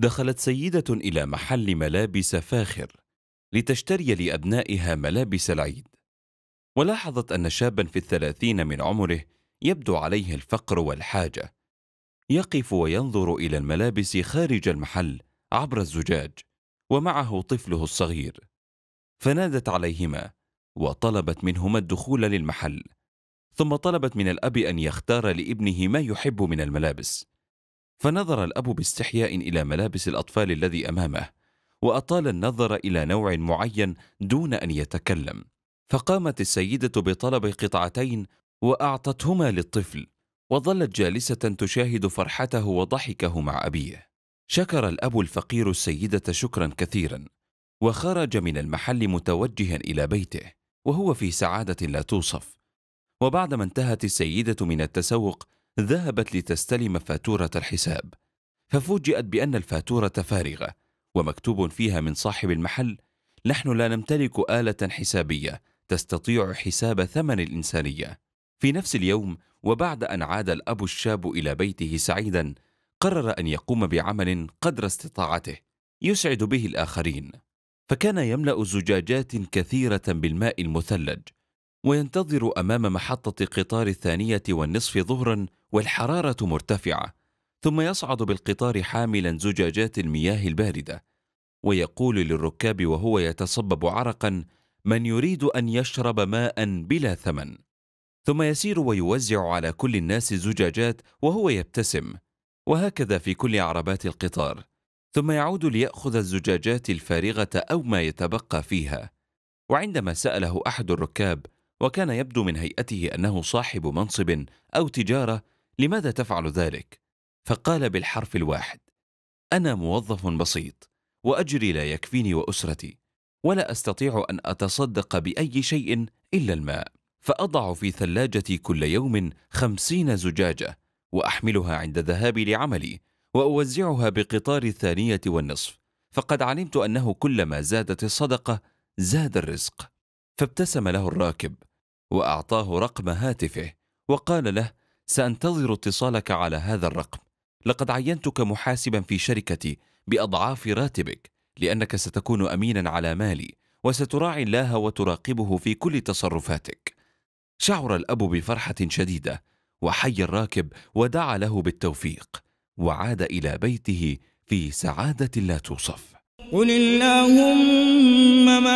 دخلت سيدة إلى محل ملابس فاخر لتشتري لأبنائها ملابس العيد ولاحظت أن شابا في الثلاثين من عمره يبدو عليه الفقر والحاجة يقف وينظر إلى الملابس خارج المحل عبر الزجاج ومعه طفله الصغير فنادت عليهما وطلبت منهما الدخول للمحل ثم طلبت من الأب أن يختار لابنه ما يحب من الملابس فنظر الأب باستحياء إلى ملابس الأطفال الذي أمامه وأطال النظر إلى نوع معين دون أن يتكلم فقامت السيدة بطلب قطعتين وأعطتهما للطفل وظلت جالسة تشاهد فرحته وضحكه مع أبيه شكر الأب الفقير السيدة شكرا كثيرا وخرج من المحل متوجها إلى بيته وهو في سعادة لا توصف وبعدما انتهت السيدة من التسوق ذهبت لتستلم فاتورة الحساب ففوجئت بأن الفاتورة فارغة ومكتوب فيها من صاحب المحل نحن لا نمتلك آلة حسابية تستطيع حساب ثمن الإنسانية في نفس اليوم وبعد أن عاد الأب الشاب إلى بيته سعيدا قرر أن يقوم بعمل قدر استطاعته يسعد به الآخرين فكان يملأ زجاجات كثيرة بالماء المثلج وينتظر أمام محطة قطار الثانية والنصف ظهرا والحرارة مرتفعة ثم يصعد بالقطار حاملا زجاجات المياه الباردة ويقول للركاب وهو يتصبب عرقا من يريد أن يشرب ماء بلا ثمن ثم يسير ويوزع على كل الناس الزجاجات وهو يبتسم وهكذا في كل عربات القطار ثم يعود ليأخذ الزجاجات الفارغة أو ما يتبقى فيها وعندما سأله أحد الركاب وكان يبدو من هيئته أنه صاحب منصب أو تجارة لماذا تفعل ذلك فقال بالحرف الواحد انا موظف بسيط واجري لا يكفيني واسرتي ولا استطيع ان اتصدق باي شيء الا الماء فاضع في ثلاجتي كل يوم خمسين زجاجه واحملها عند ذهابي لعملي واوزعها بقطار الثانيه والنصف فقد علمت انه كلما زادت الصدقه زاد الرزق فابتسم له الراكب واعطاه رقم هاتفه وقال له سأنتظر اتصالك على هذا الرقم لقد عينتك محاسبا في شركتي بأضعاف راتبك لأنك ستكون أمينا على مالي وستراعي الله وتراقبه في كل تصرفاتك شعر الأب بفرحة شديدة وحي الراكب ودعا له بالتوفيق وعاد إلى بيته في سعادة لا توصف قل اللهم ما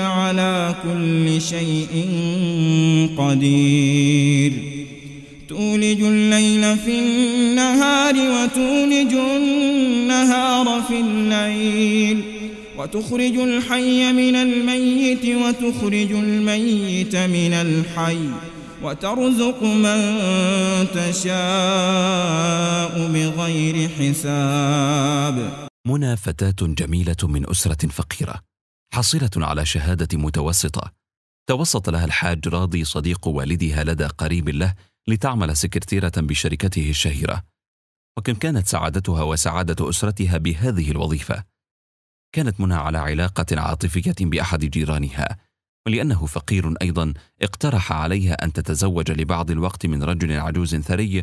على كل شيء قدير تولج الليل في النهار وتولج النهار في الليل وتخرج الحي من الميت وتخرج الميت من الحي وترزق من تشاء بغير حساب منى فتاة جميلة من أسرة فقيرة حاصلة على شهادة متوسطة توسط لها الحاج راضي صديق والدها لدى قريب له لتعمل سكرتيرة بشركته الشهيرة وكم كانت سعادتها وسعادة أسرتها بهذه الوظيفة كانت منى على علاقة عاطفية بأحد جيرانها ولأنه فقير أيضا اقترح عليها أن تتزوج لبعض الوقت من رجل عجوز ثري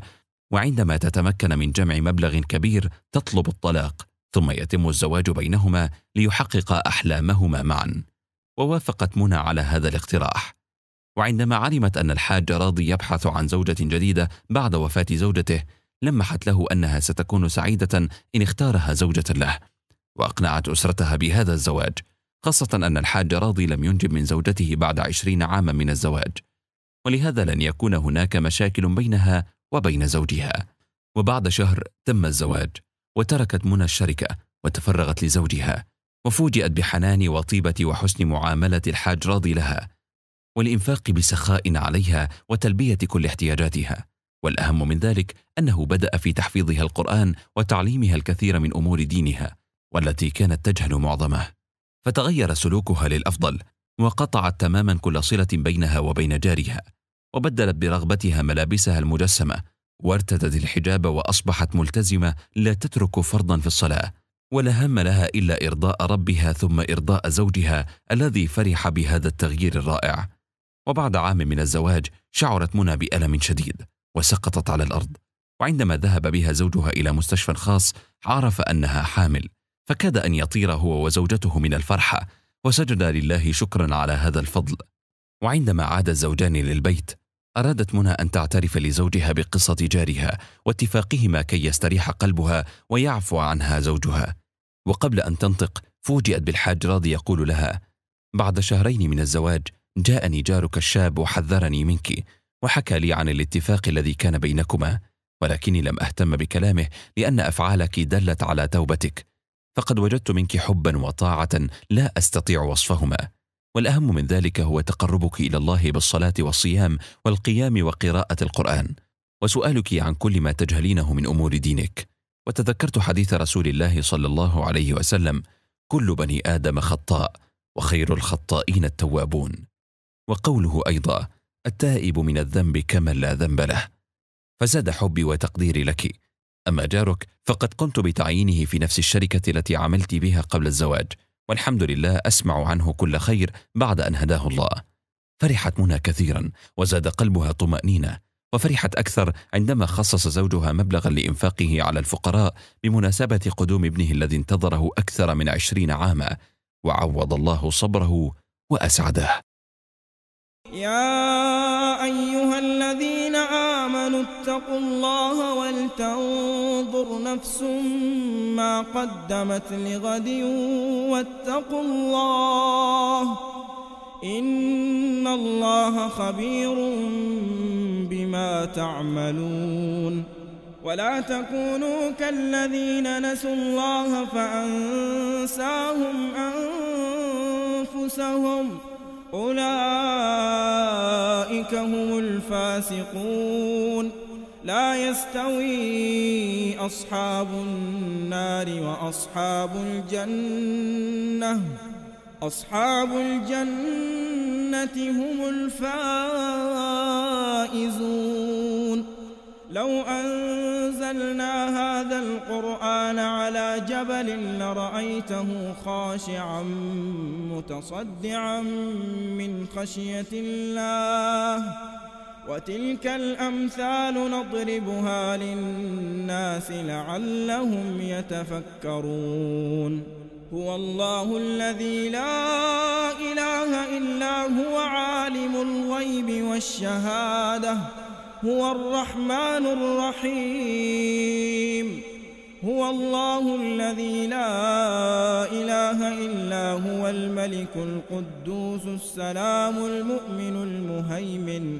وعندما تتمكن من جمع مبلغ كبير تطلب الطلاق ثم يتم الزواج بينهما ليحقق أحلامهما معا ووافقت منى على هذا الاقتراح وعندما علمت أن الحاج راضي يبحث عن زوجة جديدة بعد وفاة زوجته لمحت له أنها ستكون سعيدة إن اختارها زوجة له وأقنعت أسرتها بهذا الزواج خاصة أن الحاج راضي لم ينجب من زوجته بعد عشرين عاما من الزواج ولهذا لن يكون هناك مشاكل بينها وبين زوجها وبعد شهر تم الزواج وتركت منى الشركة وتفرغت لزوجها وفوجئت بحنان وطيبة وحسن معاملة الحاج راضي لها والإنفاق بسخاء عليها وتلبية كل احتياجاتها والأهم من ذلك أنه بدأ في تحفيظها القرآن وتعليمها الكثير من أمور دينها والتي كانت تجهل معظمه فتغير سلوكها للأفضل وقطعت تماما كل صلة بينها وبين جارها وبدلت برغبتها ملابسها المجسمة وارتدت الحجاب واصبحت ملتزمه لا تترك فرضا في الصلاه ولا هم لها الا ارضاء ربها ثم ارضاء زوجها الذي فرح بهذا التغيير الرائع وبعد عام من الزواج شعرت منى بالم شديد وسقطت على الارض وعندما ذهب بها زوجها الى مستشفى خاص عرف انها حامل فكاد ان يطير هو وزوجته من الفرحه وسجد لله شكرا على هذا الفضل وعندما عاد الزوجان للبيت أرادت منى أن تعترف لزوجها بقصة جارها واتفاقهما كي يستريح قلبها ويعفو عنها زوجها وقبل أن تنطق فوجئت بالحاج راضي يقول لها بعد شهرين من الزواج جاءني جارك الشاب وحذرني منك وحكى لي عن الاتفاق الذي كان بينكما ولكني لم أهتم بكلامه لأن أفعالك دلت على توبتك فقد وجدت منك حبا وطاعة لا أستطيع وصفهما والأهم من ذلك هو تقربك إلى الله بالصلاة والصيام والقيام وقراءة القرآن وسؤالك عن كل ما تجهلينه من أمور دينك وتذكرت حديث رسول الله صلى الله عليه وسلم كل بني آدم خطاء وخير الخطائين التوابون وقوله أيضا التائب من الذنب كمن لا ذنب له فزاد حبي وتقديري لك أما جارك فقد قمت بتعيينه في نفس الشركة التي عملت بها قبل الزواج والحمد لله أسمع عنه كل خير بعد أن هداه الله فرحت منى كثيرا وزاد قلبها طمأنينة وفرحت أكثر عندما خصص زوجها مبلغا لإنفاقه على الفقراء بمناسبة قدوم ابنه الذي انتظره أكثر من عشرين عاما وعوض الله صبره وأسعده يا أيها الذين آمنوا اتقوا الله ولتنظر تنظر نفس ما قدمت لغد واتقوا الله إن الله خبير بما تعملون ولا تكونوا كالذين نسوا الله فأنساهم أنفسهم أولئك هم الفاسقون لا يستوي أصحاب النار وأصحاب الجنة أصحاب الجنة هم الفائزون لو أنزلنا هذا القرآن على جبل لرأيته خاشعا متصدعا من خشية الله وتلك الأمثال نضربها للناس لعلهم يتفكرون هو الله الذي لا إله إلا هو عالم الغيب والشهادة هو الرحمن الرحيم هو الله الذي لا إله إلا هو الملك القدوس السلام المؤمن المهيمن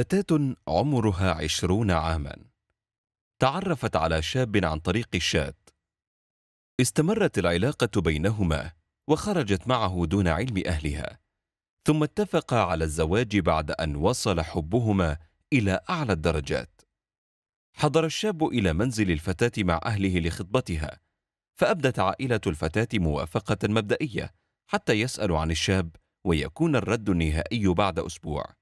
فتاة عمرها عشرون عاما تعرفت على شاب عن طريق الشات استمرت العلاقة بينهما وخرجت معه دون علم أهلها ثم اتفقا على الزواج بعد أن وصل حبهما إلى أعلى الدرجات حضر الشاب إلى منزل الفتاة مع أهله لخطبتها فأبدت عائلة الفتاة موافقة مبدئية حتى يسأل عن الشاب ويكون الرد النهائي بعد أسبوع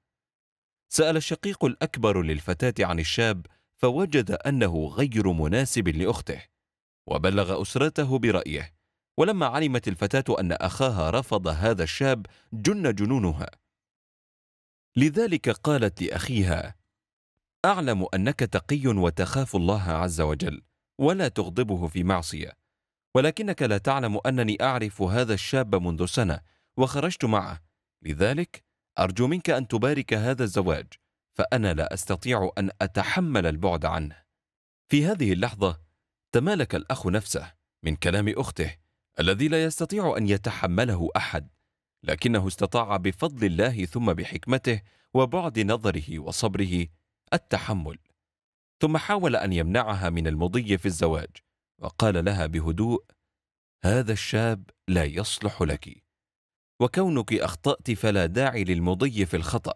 سأل الشقيق الأكبر للفتاة عن الشاب فوجد أنه غير مناسب لأخته وبلغ أسرته برأيه ولما علمت الفتاة أن أخاها رفض هذا الشاب جن جنونها لذلك قالت لأخيها أعلم أنك تقي وتخاف الله عز وجل ولا تغضبه في معصية ولكنك لا تعلم أنني أعرف هذا الشاب منذ سنة وخرجت معه لذلك أرجو منك أن تبارك هذا الزواج فأنا لا أستطيع أن أتحمل البعد عنه في هذه اللحظة تمالك الأخ نفسه من كلام أخته الذي لا يستطيع أن يتحمله أحد لكنه استطاع بفضل الله ثم بحكمته وبعد نظره وصبره التحمل ثم حاول أن يمنعها من المضي في الزواج وقال لها بهدوء هذا الشاب لا يصلح لك وكونك أخطأت فلا داعي للمضي في الخطأ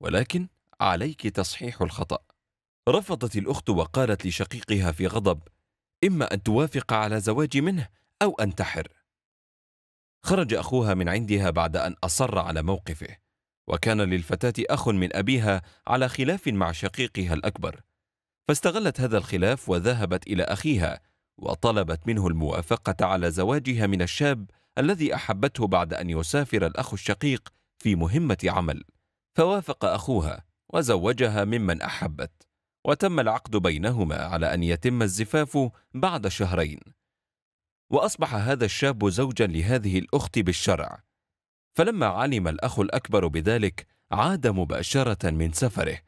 ولكن عليك تصحيح الخطأ رفضت الأخت وقالت لشقيقها في غضب إما أن توافق على زواجي منه أو أنتحر خرج أخوها من عندها بعد أن أصر على موقفه وكان للفتاة أخ من أبيها على خلاف مع شقيقها الأكبر فاستغلت هذا الخلاف وذهبت إلى أخيها وطلبت منه الموافقة على زواجها من الشاب الذي أحبته بعد أن يسافر الأخ الشقيق في مهمة عمل فوافق أخوها وزوجها ممن أحبت وتم العقد بينهما على أن يتم الزفاف بعد شهرين وأصبح هذا الشاب زوجا لهذه الأخت بالشرع فلما علم الأخ الأكبر بذلك عاد مباشرة من سفره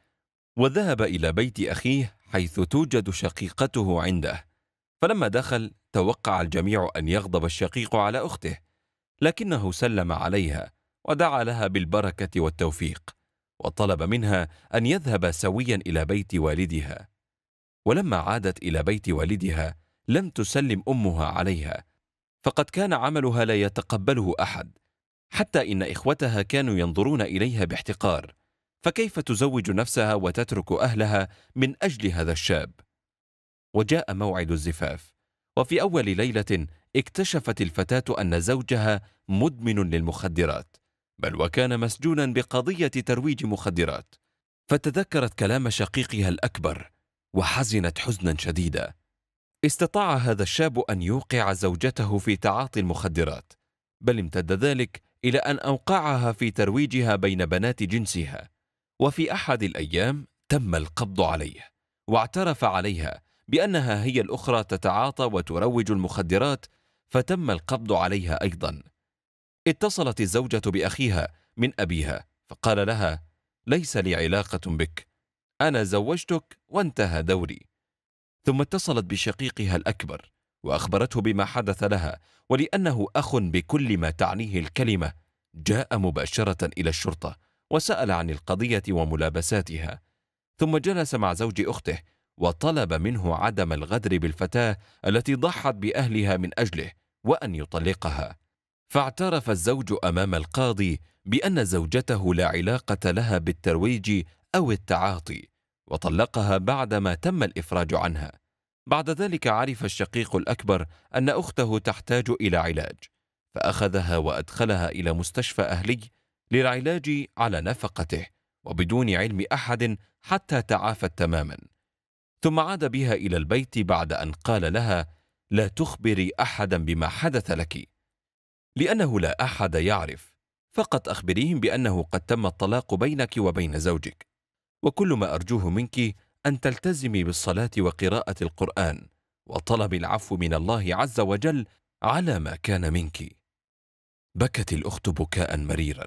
وذهب إلى بيت أخيه حيث توجد شقيقته عنده فلما دخل توقع الجميع أن يغضب الشقيق على أخته لكنه سلم عليها ودعا لها بالبركة والتوفيق وطلب منها أن يذهب سويا إلى بيت والدها ولما عادت إلى بيت والدها لم تسلم أمها عليها فقد كان عملها لا يتقبله أحد حتى إن إخوتها كانوا ينظرون إليها باحتقار فكيف تزوج نفسها وتترك أهلها من أجل هذا الشاب؟ وجاء موعد الزفاف وفي أول ليلة اكتشفت الفتاة أن زوجها مدمن للمخدرات بل وكان مسجونا بقضية ترويج مخدرات فتذكرت كلام شقيقها الأكبر وحزنت حزنا شديدا استطاع هذا الشاب أن يوقع زوجته في تعاطي المخدرات بل امتد ذلك إلى أن أوقعها في ترويجها بين بنات جنسها وفي أحد الأيام تم القبض عليه واعترف عليها بأنها هي الأخرى تتعاطى وتروج المخدرات فتم القبض عليها أيضا اتصلت الزوجة بأخيها من أبيها فقال لها ليس لي علاقة بك أنا زوجتك وانتهى دوري ثم اتصلت بشقيقها الأكبر وأخبرته بما حدث لها ولأنه أخ بكل ما تعنيه الكلمة جاء مباشرة إلى الشرطة وسأل عن القضية وملابساتها ثم جلس مع زوج أخته وطلب منه عدم الغدر بالفتاة التي ضحت بأهلها من أجله وأن يطلقها فاعترف الزوج أمام القاضي بأن زوجته لا علاقة لها بالترويج أو التعاطي وطلقها بعدما تم الإفراج عنها بعد ذلك عرف الشقيق الأكبر أن أخته تحتاج إلى علاج فأخذها وأدخلها إلى مستشفى أهلي للعلاج على نفقته وبدون علم أحد حتى تعافت تماما ثم عاد بها إلى البيت بعد أن قال لها لا تخبري أحدا بما حدث لك لأنه لا أحد يعرف فقط أخبريهم بأنه قد تم الطلاق بينك وبين زوجك وكل ما أرجوه منك أن تلتزمي بالصلاة وقراءة القرآن وطلب العفو من الله عز وجل على ما كان منك بكت الأخت بكاء مريرا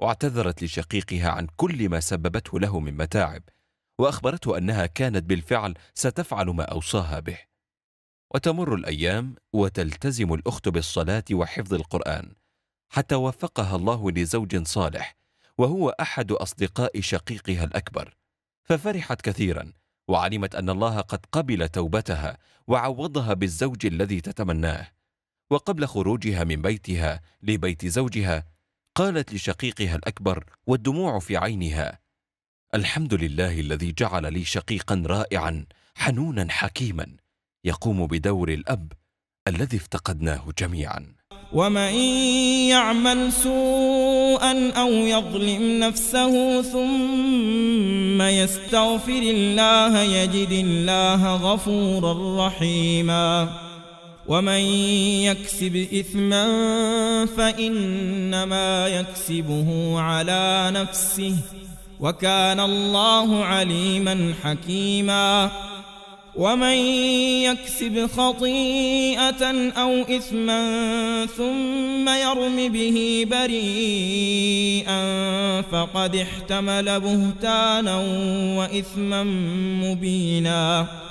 واعتذرت لشقيقها عن كل ما سببته له من متاعب وأخبرته أنها كانت بالفعل ستفعل ما أوصاها به وتمر الأيام وتلتزم الأخت بالصلاة وحفظ القرآن حتى وفقها الله لزوج صالح وهو أحد أصدقاء شقيقها الأكبر ففرحت كثيرا وعلمت أن الله قد قبل توبتها وعوضها بالزوج الذي تتمناه وقبل خروجها من بيتها لبيت زوجها قالت لشقيقها الأكبر والدموع في عينها الحمد لله الذي جعل لي شقيقا رائعا حنونا حكيما يقوم بدور الأب الذي افتقدناه جميعا ومن يعمل سوءا أو يظلم نفسه ثم يستغفر الله يجد الله غفورا رحيما ومن يكسب إثما فإنما يكسبه على نفسه وكان الله عليما حكيما ومن يكسب خطيئة أو إثما ثم يرم به بريئا فقد احتمل بهتانا وإثما مبيناً